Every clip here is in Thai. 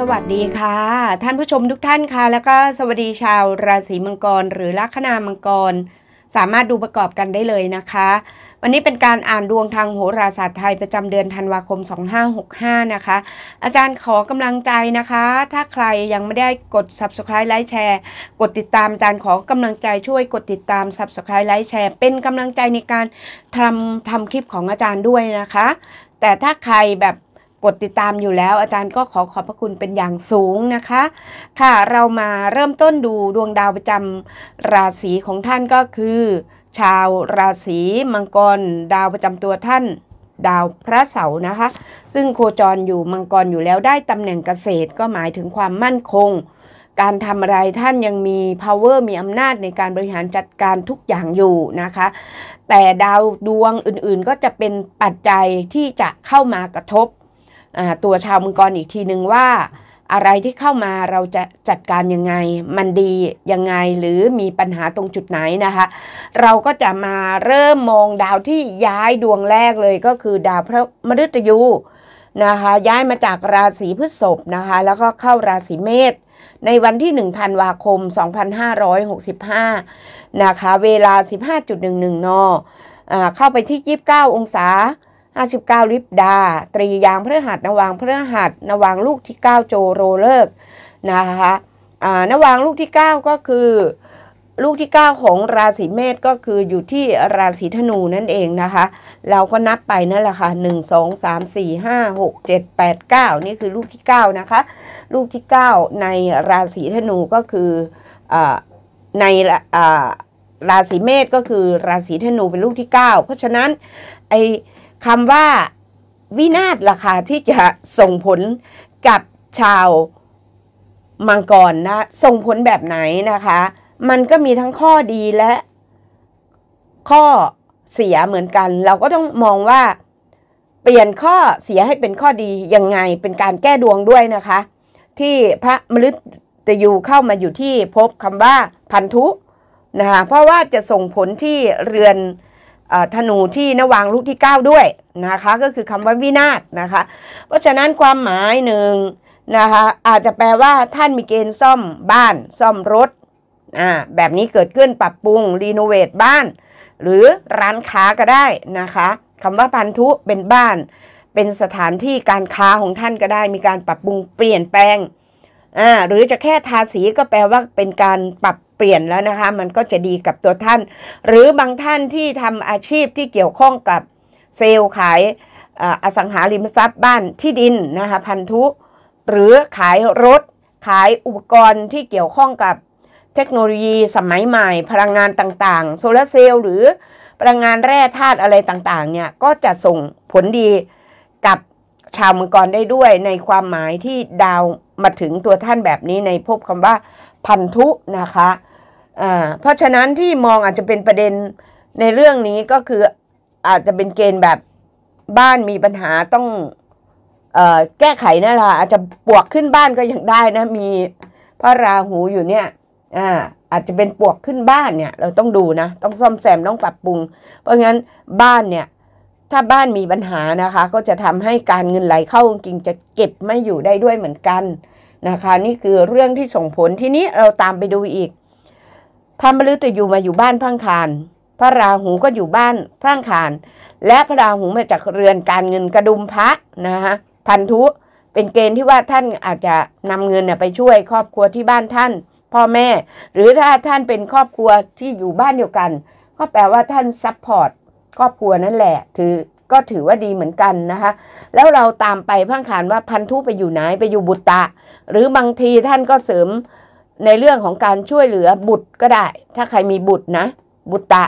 สวัสดีค่ะท่านผู้ชมทุกท่านค่ะ แล้วก็สวัสดีชาว ราศีมังกร หรือลัคนามังกร สามารถดูประกอบกันได้เลยนะคะ วันนี้เป็นการอ่านดวงทางโหราศาสตร์ไทยประจำเดือนธันวาคม 2565 นะคะ อาจารย์ขอกำลังใจนะคะ ถ้าใครยังไม่ได้กด subscribe ไลค์แชร์กดติดตามอาจารย์ขอกำลังใจช่วยกดติดตาม subscribe ไลค์แชร์เป็นกำลังใจในการทำทำคลิปของอาจารย์ด้วยนะคะ แต่ถ้าใครแบบกดติดตามอยู่แล้วอาจารย์ก็ขอขอบพระคุณเป็นอย่างสูงนะคะ ค่ะเรามาเริ่มต้นดูดวงดาวประจำราศีของท่านก็คือ ชาวราศีมังกร ดาวประจำตัวท่านดาวพระเสาร์นะคะ ซึ่งโคจรอยู่มังกรอยู่แล้วได้ตำแหน่งเกษตรก็หมายถึงความมั่นคง การทำอะไรท่านยังมี power มีอำนาจในการบริหารจัดการทุกอย่างอยู่นะคะ แต่ดาวดวงอื่น ๆ ก็จะเป็นปัจจัยที่จะเข้ามากระทบตัวชาวมังกรอีกทีหนึ่งว่าอะไรที่เข้ามาเราจะจัดการยังไง มันดียังไง หรือมีปัญหาตรงจุดไหนนะคะเราก็จะมาเริ่มมองดาวที่ย้ายดวงแรกเลย ก็คือดาวพระมฤตยูนะคะย้ายมาจากราศีพฤษภนะคะแล้วก็เข้าราศีเมษในวันที่1ธันวาคม 2565 นะคะ เวลา 15.11น่อาเข้าไปที่ 29 องศา59ลิปดาตรียางเพื่อหัดนวางเพื่อหัดนวาง ลูกที่ 9 โจโรเลิกนะคะนวาง ลูกที่ 9 ก็คือลูกที่ 9 ของราศีเมษก็คืออยู่ที่ราศีธนู นั่น เอง นะคะเราก็นับไปนั่นแหละค่ะ 1 2 3 4 5 6 7 8 9 นี่คือลูกที่ 9 นะคะลูกที่ 9 ในราศีธนูก็คืออในราศีเมษก็คือราศีธนูเป็นลูกที่9เพราะฉะนั้นไอคำว่าวินาศราคาที่จะส่งผลกับชาวมังกรนะ ส่งผลแบบไหนนะคะ มันก็มีทั้งข้อดีและ ข้อเสียเหมือนกัน เราก็ต้องมองว่าเปลี่ยนข้อเสียให้เป็นข้อดี ยังไงเป็นการแก้ดวงด้วยนะคะ ที่พระมฤตยูเข้ามาอยู่ที่พบคำว่าพันธุนะคะเพราะว่าจะส่งผลที่เรือนธนูที่นวางลูกที่ 9 ด้วยนะคะก็คือคำว่าวินาศนะคะเพราะฉะนั้นความหมายหนึ่งนะคะอาจจะแปลว่าท่านมีเกณฑ์ซ่อมบ้านซ่อมรถอ่าแบบนี้เกิดขึ้นปรับปรุงรีโนเวทบ้านหรือร้านค้าก็ได้นะคะคำว่าพันธุเป็นบ้านเป็นสถานที่การค้าของท่านก็ได้มีการปรับปรุงเปลี่ยนแปลงอ่าหรือจะแค่ทาสีก็แปลว่าเป็นการปรับเปลี่ยนแล้วนะคะมันก็จะดีกับตัวท่าน หรือบางท่านที่ทำอาชีพที่เกี่ยวข้องกับเซลล์ขายอสังหาริมทรัพย์บ้านที่ดินนะคะพันธุหรือขายรถขายอุปกรณ์ที่เกี่ยวข้องกับเทคโนโลยีสมัยใหม่ พลังงานต่าง ๆ โซลาเซลล์หรือพลังงานแร่ธาตุอะไรต่างๆเนี่ยก็จะส่งผลดีกับชาวมังกรได้ด้วยในความหมายที่ดาวมาถึงตัวท่านแบบนี้ในภพคำว่าพันธุนะคะเพราะฉะนั้นที่มองอาจจะเป็นประเด็นในเรื่องนี้ก็คืออาจจะเป็นเกณฑ์แบบบ้านมีปัญหาต้องอแก้ไขนั่นแหละอาจจะปวกขึ้นบ้านก็ยังได้นะมีพระราหูอยู่เนี่ยอ่าอาจจะเป็นปวกขึ้นบ้านเนี่ยเราต้องดูนะต้องซ่อมแซมต้องปรับปรุง เพราะงั้นบ้านเนี่ยถ้าบ้านมีปัญหานะคะก็จะทำให้การเงินไหลเข้าจริงจะเก็บไม่อยู่ได้ด้วยเหมือนกันนะคะ นี่คือเรื่องที่ส่งผลที่นี้เราตามไปดูอีกพระมฤตยูมาอยู่บ้านพังคาน พระราหูก็อยู่บ้านพังคาน และพระราหูมาจากเรือนการเงินกระดุมพระนะฮะพันธุ เป็นเกณฑ์ที่ว่าท่านอาจจะนำเงินไปช่วยครอบครัวที่บ้านท่าน พ่อแม่ หรือถ้าท่านเป็นครอบครัวที่อยู่บ้านเดียวกันก็แปลว่าท่านซัพพอร์ตครอบครัวนั่นแหละถือก็ถือว่าดีเหมือนกันนะคะแล้วเราตามไปพังขานว่าพันธุไปอยู่ไหนไปอยู่บุตตะ หรือบางทีท่านก็เสริมในเรื่องของการช่วยเหลือบุตรก็ได้ถ้าใครมีบุตรนะบุตรตะ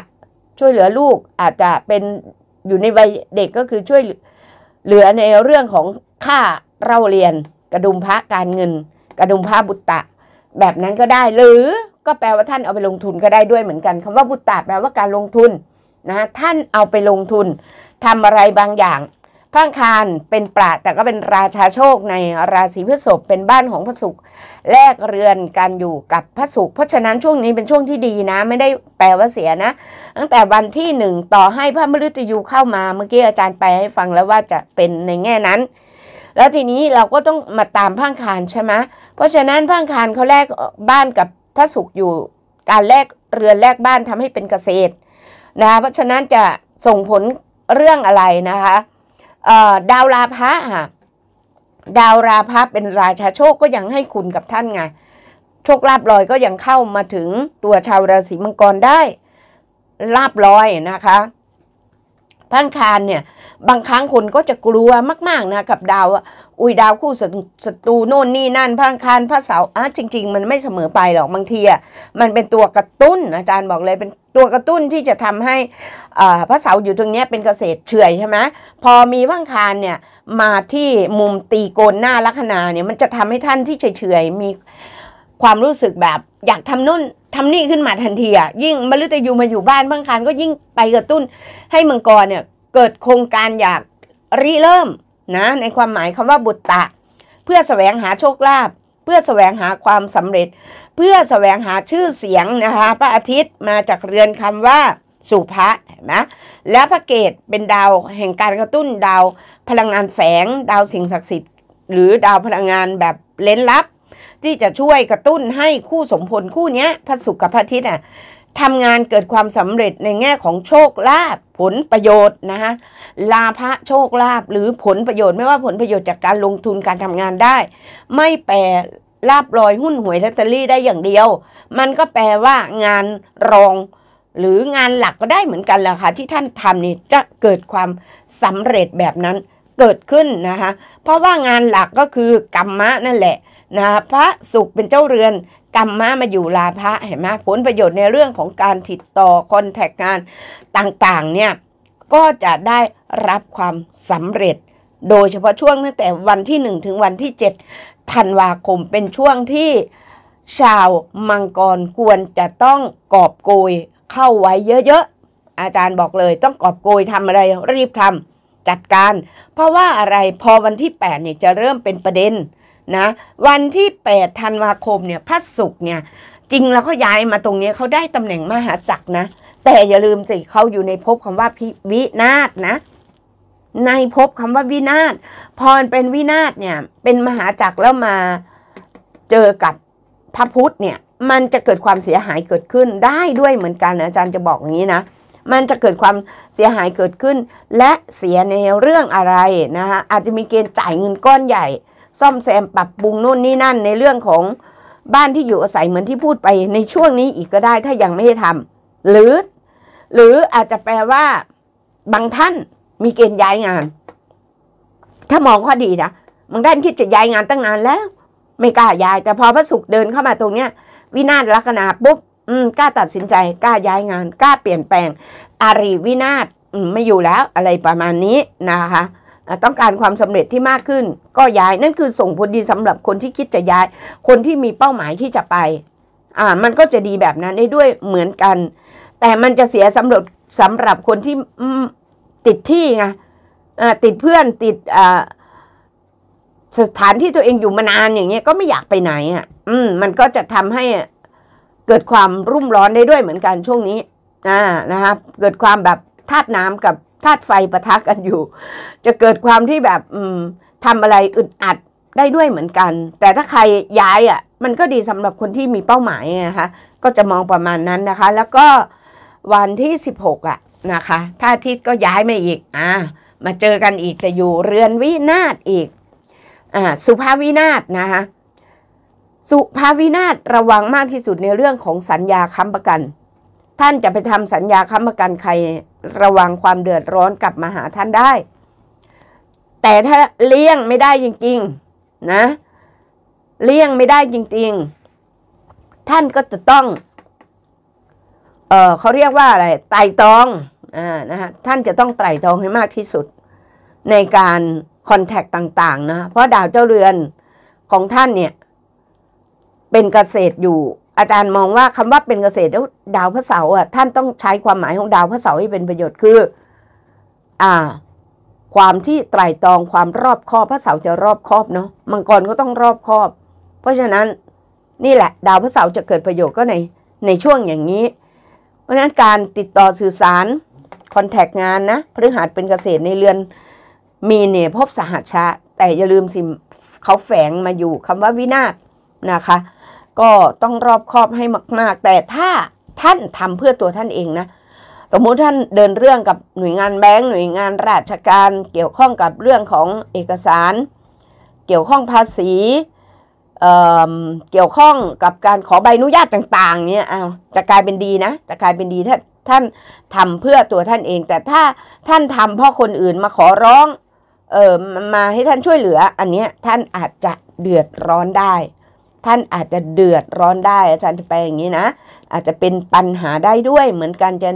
ช่วยเหลือลูกอาจจะเป็นอยู่ในวัยเด็กก็คือช่วยเหลือในเรื่องของค่าเล่าเรียนกระดุมพระการเงิน กระดุมพระบุตรตะแบบนั้นก็ได้หรือก็แปลว่าท่านเอาไปลงทุนก็ได้ด้วยเหมือนกันคำว่าบุตรตะแปลว่าการลงทุนนะท่านเอาไปลงทุน ทำอะไรบางอย่างพระอังคารเป็นปราแต่ก็เป็นราชาโชคในราศีพฤษภเป็นบ้านของพระศุกร์แลกเรือนการอยู่กับพระศุกร์เพราะฉะนั้นช่วงนี้เป็นช่วงที่ดีนะ ไม่ได้แปลว่าเสียนะ ตั้งแต่วันที่หนึ่งต่อให้พระมฤตยูเข้ามาเมื่อกี้อาจารย์ไปให้ฟังแล้วว่าจะเป็นในแง่นั้น แล้วทีนี้เราก็ต้องมาตามพระอังคารใช่ไหมเพราะฉะนั้นพระอังคารเขาแลกบ้านกับพระศุกร์อยู่การแลกเรือนแลกบ้านทำให้เป็นเกษตรนะเพราะฉะนั้นจะส่งผลเรื่องอะไรนะคะดาวราพะค่ะดาวราพะเป็นราชาโชคก็ยังให้คุณกับท่านไง โชคลาบลอยก็ยังเข้ามาถึงตัวชาวราศีมังกรได้ ลาบลอยนะคะพันคานเนี่ย บางครั้งคนก็จะกลัวมากๆนะกับดาวอุ้ยดาวคู่ศัตรูโน่นนี่นั่นพังคารพระเสาอ่ะจริง ๆ มันไม่เสมอไปหรอกบางทีอ่ะมันเป็นตัวกระตุ้นอาจารย์บอกเลยเป็นตัวกระตุ้นที่จะทำให้อ่าพระเสาอยู่ตรงนี้เป็นเกษตรเฉยใช่ไหมพอมีพังคารเนี่ยมาที่มุมตีโกนหน้าลัคนาเนี่ยมันจะทำให้ท่านที่เฉยๆมีความรู้สึกแบบอยากทำนู่นทำนี่ขึ้นมาทันทีอ่ะยิ่งมฤตยูมาอยู่บ้านพังคารก็ยิ่งไปกระตุ้น ให้มังกรเนี่ยเกิดโครงการอยากริเริ่มนะในความหมายคำว่าบุตตะเพื่อสแสวงหาโชคลาภเพื่อสแสวงหาความสำเร็จ เพื่อสแสวงหาชื่อเสียงนะคะพระอาทิตย์มาจากเรือนคำว่าสุภะเห็นไหมแล้วพระเกตเป็นดาวแห่งการกระตุ้นดาวพลังงานแฝงดาวสิ่งศักดิ์สิทธิ์หรือดาวพลังงานแบบเล้นลับ ที่จะช่วยกระตุ้นให้คู่สมพลคู่นี้พระสุกับพระอาทิตย์อ่ะทำงานเกิดความสำเร็จในแง่ของโชคลาภผลประโยชน์นะคะลาภะโชคลาภหรือผลประโยชน์ไม่ว่าผลประโยชน์จากการลงทุนการทำงานได้ ไม่แปรลาบลอยหุ้นหวยลอตเตอรี่ได้อย่างเดียว มันก็แปลว่างานรองหรืองานหลักก็ได้เหมือนกันแหละค่ะที่ท่านทำนี่จะเกิดความสำเร็จแบบนั้นเกิดขึ้นนะคะเพราะว่างานหลักก็คือกรรมะนั่นแหละนะพระสุขเป็นเจ้าเรือน กรรมมามาอยู่ลาพระเห็นไหมผลประโยชน์ในเรื่องของการติดต่อคอนแทคงาน ต่างๆเนี่ย ก็จะได้รับความสำเร็จ โดยเฉพาะช่วงตั้งแต่วันที่ 1 ถึงวันที่7ธันวาคมเป็นช่วงที่ชาวมังกรควรจะต้องกอบโกยเข้าไว้เยอะๆ อาจารย์บอกเลยต้องกอบโกยทำอะไรรีบทำจัดการ เพราะว่าอะไรพอวันที่8เนี่ยจะเริ่มเป็นประเด็นนะวันที่8ธันวาคมเนี่ยพระศุกร์เนี่ยจริงแล้วเขาย้ายมาตรงนี้เขาได้ตำแหน่งมหาจักรนะแต่อย่าลืมสิเขาอยู่ในภพคำว่าวินาศนะในภพคำว่าวินาศพรเป็นวินาศเนี่ยเป็นมหาจักรแล้วมาเจอกับพระพุทธเนี่ยมันจะเกิดความเสียหายเกิดขึ้นได้ด้วยเหมือนกันอาจารย์จะบอกอย่างนี้นะมันจะเกิดความเสียหายเกิดขึ้น และเสียในเรื่องอะไรนะคะอาจจะมีเกณฑ์จ่ายเงินก้อนใหญ่ซ่อมแซมปรับปรุงนู่นนี่นั่นในเรื่องของบ้านที่อยู่อาศัยเหมือนที่พูดไปในช่วงนี้อีกก็ได้ ถ้ายังไม่ได้ทำหรือหรืออาจจะแปลว่าบางท่าน มีเกณฑ์ย้ายงาน ถ้ามองข้อดีนะบางท่านคิดจะย้ายงานตั้งนานแล้ว ไม่กล้าย้าย แต่พอพระสุขเดินเข้ามาตรงเนี้ย วินาศลักษณะปุ๊บอืมกล้าตัดสินใจ กล้าย้ายงาน กล้าเปลี่ยนแปลงอารีวินาศไม่อยู่แล้ว อะไรประมาณนี้ นะคะต้องการความสำเร็จที่มากขึ้น ก็ย้ายนั่นคือส่งผลดีสำหรับคนที่คิดจะย้ายคนที่มีเป้าหมายที่จะไป อ่ามันก็จะดีแบบนั้นได้ด้วยเหมือนกัน แต่มันจะเสียสำหรับสำหรับคนที่ติดที่ไงติดเพื่อนติดสถานที่ตัวเองอยู่มานานอย่างเงี้ยก็ไม่อยากไปไหนอ่ะอืมมันก็จะทำให้เกิดความรุ่มร้อนได้ด้วยเหมือนกันช่วงนี้อ่านะคะเกิดความแบบธาตุน้ำกับธาตุไฟปะทะกันอยู่ จะเกิดความที่แบบทำอะไรอึดอัดได้ด้วยเหมือนกัน แต่ถ้าใครย้ายอ่ะมันก็ดีสำหรับคนที่มีเป้าหมายนะคะก็จะมองประมาณนั้นนะคะแล้วก็วันที่ 16อ่ะนะคะพระอาทิตย์ก็ย้ายมาอีกอ่ามาเจอกันอีกจะอยู่ เรือนวินาศอีกอ่าสุภาวินาศนะคะสุภาวินาศระวังมากที่สุดในเรื่องของสัญญาค้ำประกัน ท่านจะไปทำสัญญาค้ำประกันใครระวังความเดือดร้อนกลับมาหาท่านได้ แต่ถ้าเลี่ยงไม่ได้จริง ๆนะ เลี่ยงไม่ได้จริง ๆ ท่านก็จะต้อง เออเขาเรียกว่าอะไรไต่ตอง อ่านะฮะ ท่านจะต้องไต่ตองให้มากที่สุดในการคอนแทคต่างๆนะ เพราะดาวเจ้าเรือนของท่านเนี่ยเป็นเกษตรอยู่อาจารย์มองว่าคำว่าเป็นเกษตร้วดาวพระเสาร์อ่ะท่านต้องใช้ความหมายของดาวพระเสาร์ให้เป็นประโยชน์คือ อ่า ความที่ไตรตรองความรอบคอบพระเสาร์จะรอบคอบเนาะมังกรก็ต้องรอบคอบ เพราะฉะนั้นนี่แหละ ดาวพระเสาร์จะเกิดประโยชน์ก็ในในช่วงอย่างนี้ เพราะฉะนั้นการติดต่อสื่อสารคอนแทคงานนะพฤหัสเป็นเกษตรในเรือนมีเนี่ยพบสหัชชะแต่อย่าลืมสิเขาแฝงมาอยู่คำว่าวินาศนะคะก็ต้องรอบคอบให้มากๆ แต่ถ้าท่านทำเพื่อตัวท่านเองนะ สมมุติท่านเดินเรื่องกับหน่วยงานแบงก์หน่วยงานราชการเกี่ยวข้องกับเรื่องของเอกสาร เกี่ยวข้องภาษีเเกี่ยวข้องกับการขอใบอนุญาตต่างๆ เนี่ยเอาจะกลายเป็นดีนะ จะกลายเป็นดีถ้าท่านทำเพื่อตัวท่านเอง แต่ถ้าท่านทำเพราะคนอื่นมาขอร้อง เออมาให้ท่านช่วยเหลืออันเนี้ยท่านอาจจะเดือดร้อนได้ท่าน อาจจะเดือดร้อนได้ อาจารย์จะไปอย่างนี้นะ อาจจะเป็นปัญหาได้ด้วยเหมือนกันจะ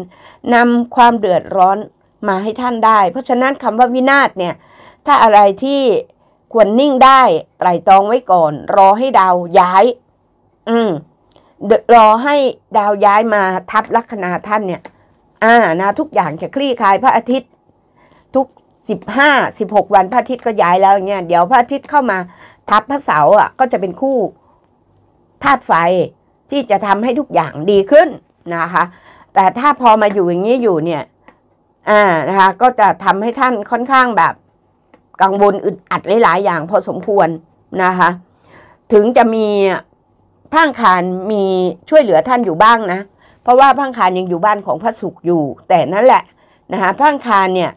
นำความเดือดร้อนมาให้ท่านได้ เพราะฉะนั้นคำว่าวินาศเนี่ย ถ้าอะไรที่ควรนิ่งได้ ไตรตรองไว้ก่อน รอให้ดาวย้าย อืมรอให้ดาวย้ายมาทับลัคนาท่านเนี่ย อ่านะทุกอย่างจะคลี่คลายพระอาทิตย์ ทุกสิบห้า สิบหกวันพระอาทิตย์ก็ย้ายแล้วเนี่ย เดี๋ยวพระอาทิตย์เข้ามา ทับพระเสาร์อ่ะ ก็จะเป็นคู่ธาตุไฟที่จะทำให้ทุกอย่างดีขึ้นนะคะแต่ถ้าพอมาอยู่อย่างนี้อยู่เนี่ยอ่านะคะก็จะทำให้ท่านค่อนข้างแบบกังวลอึดอัดหลาย ๆ อย่างพอสมควรนะคะถึงจะมีพ่างคานมีช่วยเหลือท่านอยู่บ้างนะเพราะว่าพ่างคานยังอยู่บ้านของพระสุขอยู่ แต่นั่นแหละนะคะพ่างคานเนี่ย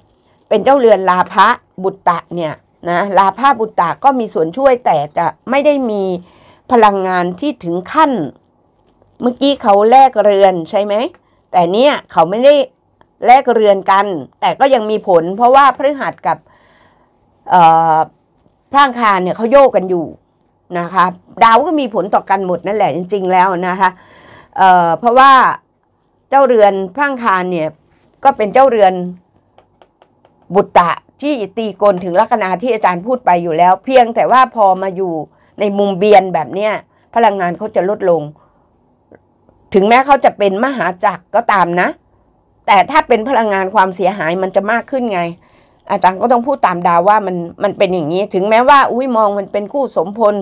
เป็นเจ้าเรือนลาภะบุตตะเนี่ยนะลาภะบุตตะก็มีส่วนช่วยแต่จะไม่ได้มีพลังงานที่ถึงขั้น เมื่อกี้เขาแลกเรือนใช่ไหมแต่เนี่ยเขาไม่ได้แลกเรือนกัน แต่ก็ยังมีผล เพราะว่าพฤหัสกับพระางคารเนี่ยเขาโยกกันอยู่นะคะดาวก็มีผลต่อกันหมดนั่นแหละจริงๆแล้วนะคะเเพราะว่าเจ้าเรือนพระางคารเนี่ยก็เป็นเจ้าเรือนบุตตะที่ตีกลถึงลัคนาที่อาจารย์พูดไปอยู่แล้ว เพียงแต่ว่าพอมาอยู่ในมุมเบียนแบบเนี้ยพลังงานเขาจะลดลง ถึงแม้เขาจะเป็นมหาจักรก็ตามนะ แต่ถ้าเป็นพลังงานความเสียหายมันจะมากขึ้นไง อาจารย์ก็ต้องพูดตามดาวว่ามันมันเป็นอย่างนี้ ถึงแม้ว่าอุ้ยมองมันเป็นคู่สมพล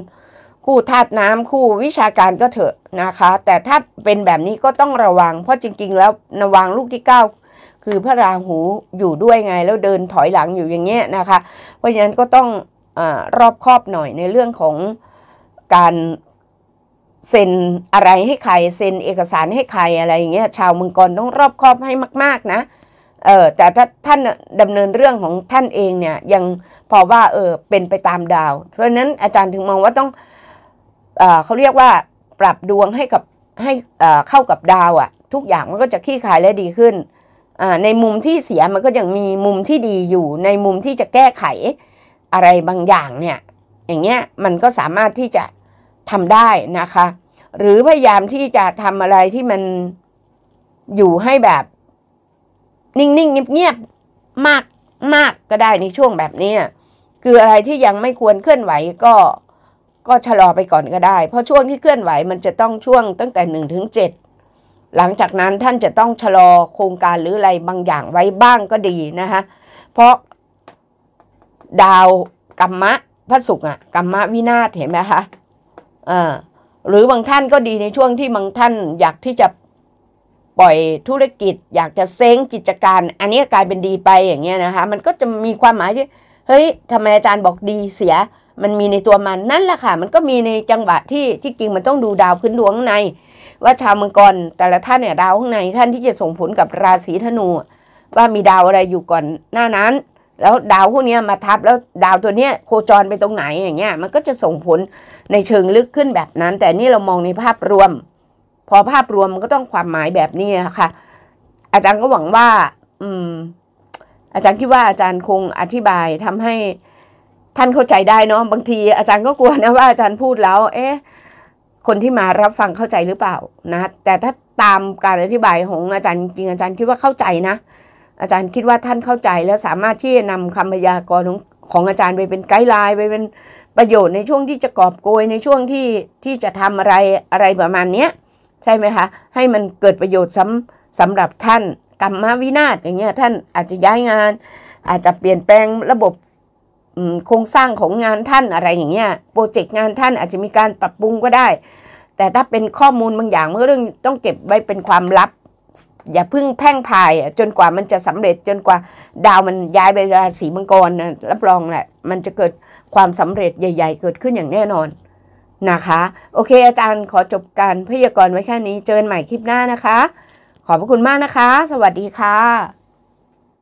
คู่ธาตุน้ำ คู่วิชาการก็เถอะนะคะ แต่ถ้าเป็นแบบนี้ก็ต้องระวัง เพราะจริงๆ แล้วนวางลูกที่เก้าคือพระราหูอยู่ด้วยไงแล้วเดินถอยหลังอยู่อย่างเงี้ยนะคะ เพราะฉะนั้นก็ต้องรอบคอบหน่อยในเรื่องของการเซ็นอะไรให้ใคร เซ็นเอกสารให้ใครอะไรอย่างเงี้ยชาวเมืองกรต้องรอบคอบให้มากๆนะเออแต่ถ้าท่านดำเนินเรื่องของท่านเองเนี่ยยังพอว่าเออเป็นไปตามดาว เพราะฉะนั้นอาจารย์ถึงมองว่าต้องเออเขาเรียกว่าปรับดวงให้กับให้เออเข้ากับดาวอะ่ะทุกอย่างมันก็จะขี้ขายและดีขึ้นอ่าในมุมที่เสียมันก็ยังมีมุมที่ดีอยู่ในมุมที่จะแก้ไขอะไรบางอย่างเนี่ย อย่างเงี้ยมันก็สามารถที่จะทำได้นะคะ หรือพยายามที่จะทำอะไรที่มันอยู่ให้แบบนิ่ง ๆ เงียบ ๆ มากมากก็ได้ในช่วงแบบนี้ คืออะไรที่ยังไม่ควรเคลื่อนไหวก็ก็ชะลอไปก่อนก็ได้ เพราะช่วงที่เคลื่อนไหวมันจะต้องช่วงตั้งแต่1นถึงเหลังจากนั้นท่านจะต้องชะลอโครงการหรืออะไรบางอย่างไว้บ้างก็ดีนะคะเพราะดาวกัมมะพระศุกร์อะกัมมะวินาศเห็นไหมคะเออหรือบางท่านก็ดีในช่วงที่บางท่านอยากที่จะปล่อยธุรกิจ อยากจะเซ้งกิจการ อันนี้กลายเป็นดีไปอย่างเงี้ยนะคะมันก็จะมีความหมายที่เฮ้ยทำไมอาจารย์บอกดีเสียมันมีในตัวมันนั่นแหละค่ะ มันก็มีในจังหวะที่ที่จริงมันต้องดูดาวพื้นดวงใน ว่าชาวมังกรแต่ละท่านเนี่ยดาวข้างในท่านที่จะส่งผลกับราศีธนู ว่ามีดาวอะไรอยู่ก่อนหน้านั้นแล้วดาวพวกนี้มาทับแล้วดาวตัวเนี้ยโคจรไปตรงไหนอย่างเงี้ยมันก็จะส่งผลในเชิงลึกขึ้นแบบนั้น แต่นี่เรามองในภาพรวม พอภาพรวมมันก็ต้องความหมายแบบนี้ค่ะ อาจารย์ก็หวังว่า อืม อาจารย์คิดว่าอาจารย์คงอธิบายทำให้ท่านเข้าใจได้เนาะบางทีอาจารย์ก็กลัวนะ ว่าอาจารย์พูดแล้ว เอ๊ะ คนที่มารับฟังเข้าใจหรือเปล่า นะ แต่ถ้าตามการอธิบายของอาจารย์จริงอาจารย์คิดว่าเข้าใจนะอาจารย์คิดว่าท่านเข้าใจ แล้วสามารถที่จะนำคำพยากรณ์ของอาจารย์ไปเป็นไกด์ไลน์ไปเป็นประโยชน์ในช่วงที่จะกอบโกยในช่วงที่ที่จะทำอะไรอะไรประมาณเนี้ยใช่ไหมคะให้มันเกิดประโยชน์สำสำหรับท่าน กรรมวินาศอย่างเงี้ยท่านอาจจะย้ายงาน อาจจะเปลี่ยนแปลงระบบโครงสร้างของงานท่านอะไรอย่างเงี้ยโปรเจกต์งานท่านอาจจะมีการปรับปรุงก็ได้ แต่ถ้าเป็นข้อมูลบางอย่างมันก็องต้องเก็บไว้เป็นความลับอย่าพึ่งแพ่งพายจนกว่ามันจะสำเร็จจนกว่า ดาวมันย้ายไปราศีมังกรนะรับรองแหละ มันจะเกิดความสำเร็จใหญ่ๆ เกิดขึ้นอย่างแน่นอนนะคะ โอเค อาจารย์ขอจบการพยากรณ์ไว้แค่นี้เจอกันใหม่คลิปหน้านะคะ ขอบพระคุณมากนะคะ สวัสดีค่ะ